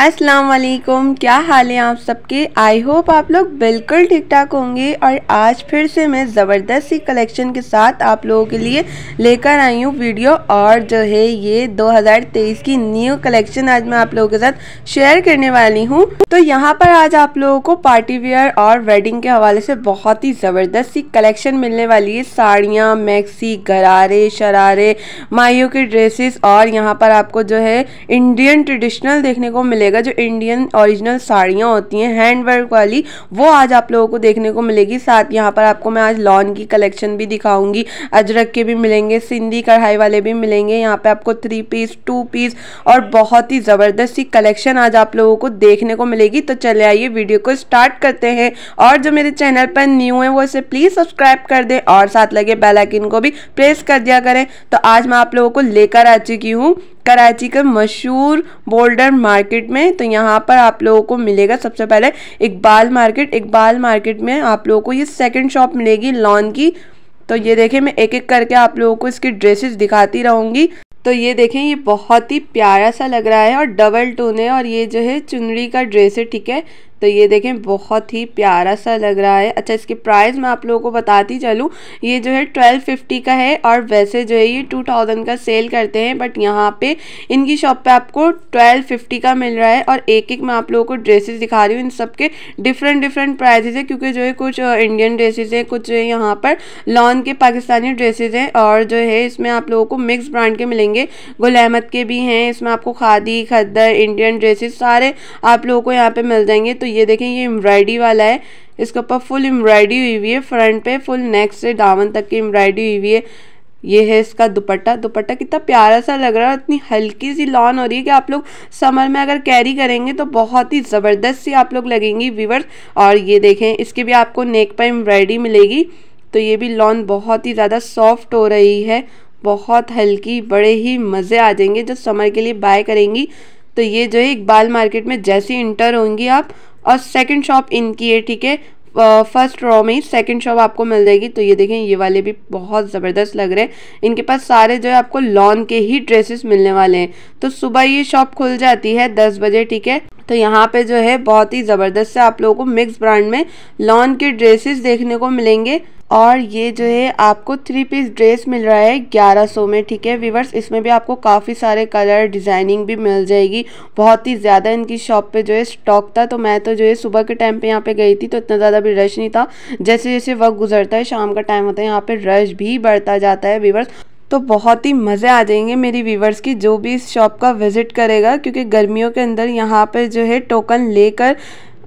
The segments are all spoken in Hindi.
अस्सलाम वालेकुम क्या हाल है आप सबके आई होप आप लोग बिल्कुल ठीक ठाक होंगे और आज फिर से मैं ज़बरदस्त सी कलेक्शन के साथ आप लोगों के लिए लेकर आई हूँ वीडियो और जो है ये 2023 की न्यू कलेक्शन आज मैं आप लोगों के साथ शेयर करने वाली हूँ तो यहाँ पर आज आप लोगों को पार्टी वेयर और वेडिंग के हवाले से बहुत ही ज़बरदस्त सी कलेक्शन मिलने वाली है साड़ियाँ मैक्सी गरारे शरारे माइयों के ड्रेसेस और यहाँ पर आपको जो है इंडियन ट्रेडिशनल देखने को मिलेगा मिलेगा जो इंडियन ओरिजिनल साड़ियाँ होती हैं हैंड वर्क वाली वो आज आप लोगों को देखने को मिलेगी साथ यहाँ पर आपको मैं आज लॉन की कलेक्शन भी दिखाऊंगी अजरक के भी मिलेंगे सिंधी कढ़ाई वाले भी मिलेंगे यहाँ पे आपको थ्री पीस टू पीस और बहुत ही ज़बरदस्त सी कलेक्शन आज आप लोगों को देखने को मिलेगी तो चले आइए वीडियो को स्टार्ट करते हैं और जो मेरे चैनल पर न्यू है वो इसे प्लीज़ सब्सक्राइब कर दें और साथ लगे बेलाइकिन को भी प्रेस कर दिया करें तो आज मैं आप लोगों को लेकर आ चुकी हूँ कराची के मशहूर बोल्डर मार्केट में तो यहाँ पर आप लोगों को मिलेगा सबसे पहले इकबाल मार्केट इकबाल मार्केट में आप लोगों को ये सेकंड शॉप मिलेगी लॉन की तो ये देखें मैं एक एक करके आप लोगों को इसकी ड्रेसेस दिखाती रहूँगी तो ये देखें ये बहुत ही प्यारा सा लग रहा है और डबल टून है और ये जो है चुनरी का ड्रेस है ठीक है तो ये देखें बहुत ही प्यारा सा लग रहा है अच्छा इसके प्राइस मैं आप लोगों को बताती चलूँ ये जो है ट्वेल्व फिफ्टी का है और वैसे जो है ये टू थाउजेंड का सेल करते हैं बट यहाँ पे इनकी शॉप पे आपको ट्वेल्व फिफ्टी का मिल रहा है और एक एक मैं आप लोगों को ड्रेसेस दिखा रही हूँ इन सब के डिफरेंट डिफरेंट प्राइजेज है क्योंकि जो है कुछ इंडियन ड्रेसेज हैं कुछ जो है यहाँ पर लॉन के पाकिस्तानी ड्रेसेज हैं और जो है इसमें आप लोगों को मिक्स ब्रांड के मिलेंगे गुल अहमद के भी हैं इसमें आपको खादी खद्दर इंडियन ड्रेसेस सारे आप लोगों को यहाँ पर मिल जाएंगे तो ये देखें ये एम्ब्रॉयडरी वाला है इसके ऊपर फुल एम्ब्रॉयडरी हुई हुई है फ्रंट पे फुल नेक से दामन तक की एम्ब्रॉयडरी हुई हुई है ये है इसका दुपट्टा दुपट्टा कितना प्यारा सा लग रहा है इतनी हल्की सी लॉन हो रही है कि आप लोग समर में अगर कैरी करेंगे तो बहुत ही ज़बरदस्त सी आप लोग लगेंगी वीवर्स और ये देखें इसके भी आपको नेक पर एम्ब्रॉयडरी मिलेगी तो ये भी लॉन बहुत ही ज़्यादा सॉफ्ट हो रही है बहुत हल्की बड़े ही मज़े आ जाएंगे जब समर के लिए बाय करेंगी तो ये जो है इकबाल मार्केट में जैसे इंटर होंगी आप और सेकंड शॉप इनकी है ठीक है फर्स्ट रॉ में ही सेकेंड शॉप आपको मिल जाएगी तो ये देखें ये वाले भी बहुत ज़बरदस्त लग रहे हैं इनके पास सारे जो है आपको लॉन के ही ड्रेसेस मिलने वाले हैं तो सुबह ये शॉप खुल जाती है दस बजे ठीक है तो यहाँ पे जो है बहुत ही ज़बरदस्त से आप लोगों को मिक्स ब्रांड में लॉन के ड्रेसेस देखने को मिलेंगे और ये जो है आपको थ्री पीस ड्रेस मिल रहा है ग्यारह सौ में ठीक है वीवर्स इसमें भी आपको काफ़ी सारे कलर डिज़ाइनिंग भी मिल जाएगी बहुत ही ज़्यादा इनकी शॉप पे जो है स्टॉक था तो मैं तो जो है सुबह के टाइम पे यहाँ पे गई थी तो इतना ज़्यादा भी रश नहीं था जैसे जैसे वक्त गुजरता है शाम का टाइम होता है यहाँ पर रश भी बढ़ता जाता है वीवर्स तो बहुत ही मज़े आ जाएंगे मेरी वीवर्स की जो भी इस शॉप का विज़िट करेगा क्योंकि गर्मियों के अंदर यहाँ पर जो है टोकन लेकर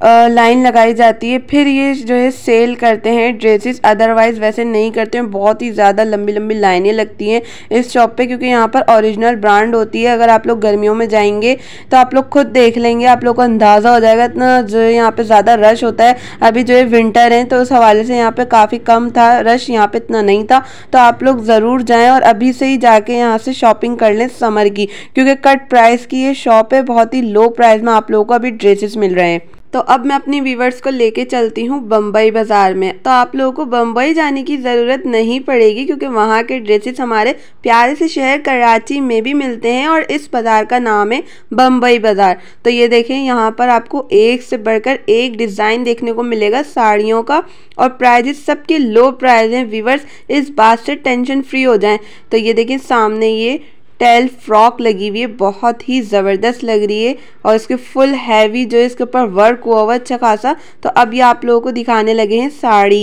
लाइन लगाई जाती है फिर ये जो है सेल करते हैं ड्रेसेस अदरवाइज़ वैसे नहीं करते हैं बहुत ही ज़्यादा लंबी लंबी लाइनें लगती हैं इस शॉप पे क्योंकि यहाँ पर ओरिजिनल ब्रांड होती है अगर आप लोग गर्मियों में जाएंगे तो आप लोग खुद देख लेंगे आप लोग को अंदाज़ा हो जाएगा इतना जो है यहाँ पर ज़्यादा रश होता है अभी जो है विंटर है तो उस हवाले से यहाँ पर काफ़ी कम था रश यहाँ पर इतना नहीं था तो आप लोग ज़रूर जाएँ और अभी से ही जाके यहाँ से शॉपिंग कर लें समर की क्योंकि कट प्राइस की ये शॉप है बहुत ही लो प्राइस में आप लोगों को अभी ड्रेसेस मिल रहे हैं तो अब मैं अपनी व्यूवर्स को लेके चलती हूँ बम्बई बाज़ार में तो आप लोगों को बम्बई जाने की ज़रूरत नहीं पड़ेगी क्योंकि वहाँ के ड्रेसेस हमारे प्यारे से शहर कराची में भी मिलते हैं और इस बाज़ार का नाम है बम्बई बाज़ार तो ये देखें यहाँ पर आपको एक से बढ़कर एक डिज़ाइन देखने को मिलेगा साड़ियों का और प्राइजेस सबके लो प्राइज हैं व्यूवर्स इस बात से टेंशन फ्री हो जाएँ तो ये देखें सामने ये टेल फ्रॉक लगी हुई है बहुत ही ज़बरदस्त लग रही है और इसके फुल हैवी जो है इसके ऊपर वर्क हुआ हुआ अच्छा खासा तो अब ये आप लोगों को दिखाने लगे हैं साड़ी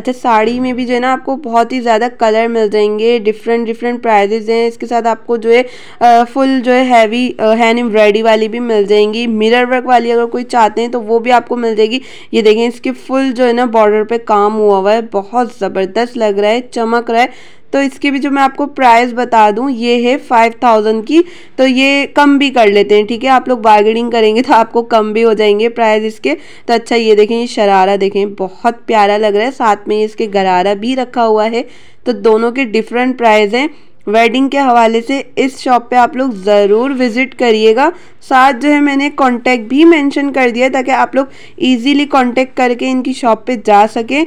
अच्छा साड़ी में भी जो है ना आपको बहुत ही ज़्यादा कलर मिल जाएंगे डिफरेंट डिफरेंट प्राइजेज हैं इसके साथ आपको जो है फुल जो है हैवी हैंड एम्ब्रॉयडरी वाली भी मिल जाएंगी मिरर वर्क वाली अगर कोई चाहते हैं तो वो भी आपको मिल जाएगी ये देखें इसके फुल जो है ना बॉर्डर पे काम हुआ हुआ है बहुत ज़बरदस्त लग रहा है चमक रहा है तो इसके भी जो मैं आपको प्राइस बता दूँ ये है फाइव थाउजेंड की तो ये कम भी कर लेते हैं ठीक है आप लोग बार्गेनिंग करेंगे तो आपको कम भी हो जाएंगे प्राइस इसके तो अच्छा ये देखें ये शरारा देखें बहुत प्यारा लग रहा है साथ में इसके गरारा भी रखा हुआ है तो दोनों के डिफरेंट प्राइज हैं वेडिंग के हवाले से इस शॉप पे आप लोग ज़रूर विज़िट करिएगा साथ जो है मैंने कांटेक्ट भी मेंशन कर दिया ताकि आप लोग इजीली कांटेक्ट करके इनकी शॉप पे जा सकें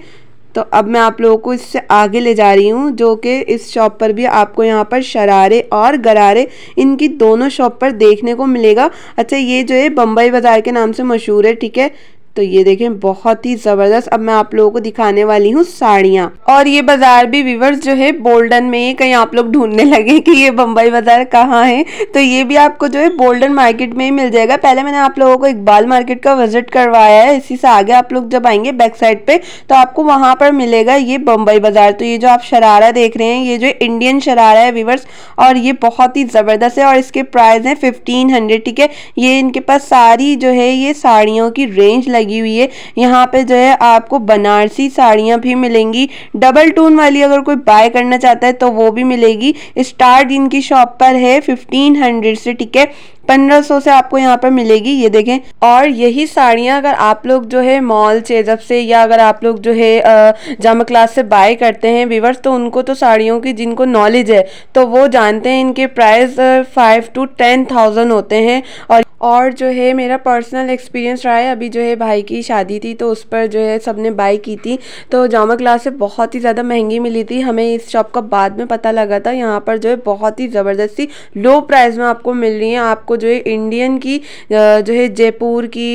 तो अब मैं आप लोगों को इससे आगे ले जा रही हूँ जो कि इस शॉप पर भी आपको यहाँ पर शरारे और गरारे इनकी दोनों शॉप पर देखने को मिलेगा अच्छा ये जो है बम्बई बाज़ार के नाम से मशहूर है ठीक है तो ये देखें बहुत ही ज़बरदस्त अब मैं आप लोगों को दिखाने वाली हूँ साड़ियाँ और ये बाज़ार भी विवर्स जो है बोल्डन में कहीं आप लोग ढूंढने लगे कि ये बम्बई बाज़ार कहाँ है तो ये भी आपको जो है बोल्डन मार्केट में ही मिल जाएगा पहले मैंने आप लोगों को इकबाल मार्केट का विजिट करवाया है इसी से आगे आप लोग जब आएंगे बैक साइड पे तो आपको वहां पर मिलेगा ये बम्बई बाज़ार तो ये जो आप शरारा देख रहे हैं ये जो इंडियन शरारा है विवर्स और ये बहुत ही ज़बरदस्त है और इसके प्राइस है फिफ्टीन ठीक है ये इनके पास सारी जो है ये साड़ियों की रेंज लगी लगी हुई है यहाँ पे जो है आपको बनारसी साड़ियाँ भी मिलेंगी डबल टून वाली अगर कोई बाय करना चाहता है तो वो भी मिलेगी स्टार्ट इनकी शॉप पर है फिफ्टीन हंड्रेड से ठीक है पंद्रह सौ से आपको यहाँ पर मिलेगी ये देखें और यही साड़ियाँ अगर आप लोग जो है मॉल चेजअप से या अगर आप लोग जो है जामा क्लास से बाय करते हैं व्यूवर्स तो उनको तो साड़ियों की जिनको नॉलेज है तो वो जानते हैं इनके price five to ten thousand होते हैं और और जो है मेरा पर्सनल एक्सपीरियंस रहा है अभी जो है भाई की शादी थी तो उस पर जो है सब ने बाई की थी तो जामा क्लास से बहुत ही ज़्यादा महंगी मिली थी हमें इस शॉप का बाद में पता लगा था यहाँ पर जो है बहुत ही ज़बरदस्ती लो प्राइस में आपको मिल रही है आपको जो है इंडियन की जो है जयपुर की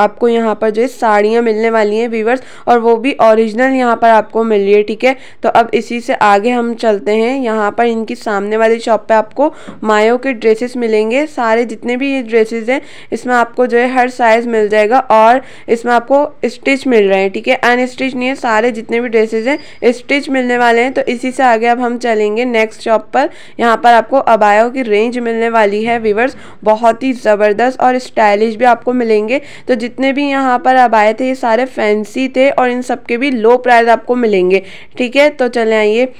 आपको यहाँ पर जो है साड़ियाँ मिलने वाली हैं वीवर्स और वो भी ओरिजिनल यहाँ पर आपको मिल रही है ठीक है तो अब इसी से आगे हम चलते हैं यहाँ पर इनकी सामने वाली शॉप पे आपको मायो के ड्रेसेस मिलेंगे सारे जितने भी ये ड्रेसेस हैं इसमें आपको जो है हर साइज़ मिल जाएगा और इसमें आपको स्टिच मिल रहे हैं ठीक है अन स्टिच नहीं है सारे जितने भी ड्रेसेज हैं स्टिच मिलने वाले हैं तो इसी से आगे अब हम चलेंगे नेक्स्ट शॉप पर यहाँ पर आपको अबायो की रेंज मिलने वाली है वीवर्स बहुत ही ज़बरदस्त और स्टाइलिश भी आपको मिलेंगे तो जितने भी यहाँ पर अब आए थे ये सारे फैंसी थे और इन सब के भी लो प्राइस आपको मिलेंगे ठीक है तो चले आइए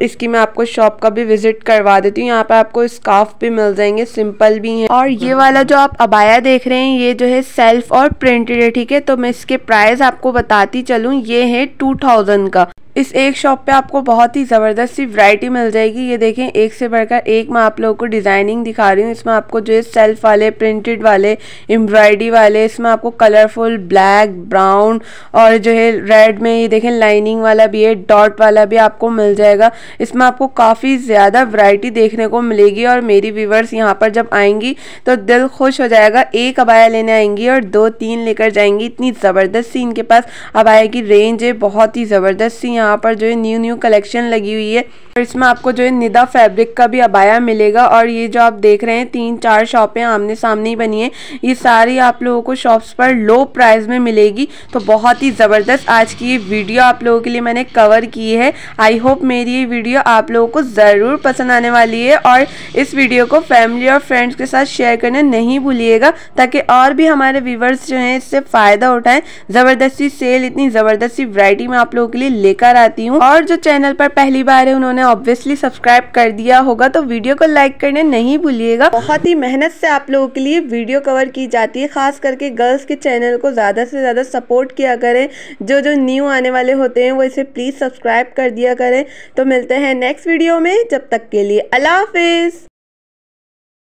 इसकी मैं आपको शॉप का भी विजिट करवा देती हूँ यहाँ पर आपको स्काफ भी मिल जाएंगे सिंपल भी हैं और ये वाला जो आप अबाया देख रहे हैं ये जो है सेल्फ और प्रिंटेड है ठीक है तो मैं इसके प्राइस आपको बताती चलूँ ये है टू थाउजेंड का इस एक शॉप पे आपको बहुत ही ज़बरदस्त सी वैरायटी मिल जाएगी ये देखें एक से बढ़कर एक मैं आप लोगों को डिज़ाइनिंग दिखा रही हूँ इसमें आपको जो है सेल्फ वाले प्रिंटेड वाले एम्ब्रॉयडरी वाले इसमें आपको कलरफुल ब्लैक ब्राउन और जो है रेड में ये देखें लाइनिंग वाला भी है डॉट वाला भी आपको मिल जाएगा इसमें आपको काफ़ी ज़्यादा वरायटी देखने को मिलेगी और मेरी व्यूवर्स यहाँ पर जब आएंगी तो दिल खुश हो जाएगा एक अबाया लेने आएंगी और दो तीन लेकर जाएंगी इतनी ज़बरदस्त सी इनके पास अबाया की रेंज है बहुत ही ज़बरदस्त सी यहाँ यहाँ पर जो है न्यू न्यू कलेक्शन लगी हुई है और इसमें आपको जो है निदा फैब्रिक का भी अबाया मिलेगा और ये जो आप देख रहे हैं तीन चार शॉपें आमने सामने ही बनी है ये सारी आप लोगों को शॉप्स पर लो प्राइस में मिलेगी तो बहुत ही ज़बरदस्त आज की ये वीडियो आप लोगों के लिए मैंने कवर की है आई होप मेरी ये वीडियो आप लोगों को ज़रूर पसंद आने वाली है और इस वीडियो को फैमिली और फ्रेंड्स के साथ शेयर करने नहीं भूलिएगा ताकि और भी हमारे व्यूवर्स जो हैं इससे फ़ायदा उठाएं ज़बरदस्ती सेल इतनी ज़बरदस्ती वरायटी में आप लोगों के लिए लेकर आती हूँ और जो चैनल पर पहली बार है उन्होंने ऑब्वियसली सब्सक्राइब कर दिया होगा तो वीडियो को लाइक करने नहीं भूलिएगा बहुत ही मेहनत से आप लोगों के लिए वीडियो कवर की जाती है खास करके गर्ल्स के चैनल को ज़्यादा से ज़्यादा सपोर्ट किया करें जो जो न्यू आने वाले होते हैं वो इसे प्लीज़ सब्सक्राइब कर दिया करें तो मिलते हैं नेक्स्ट वीडियो में जब तक के लिए अल्लाह हाफिज़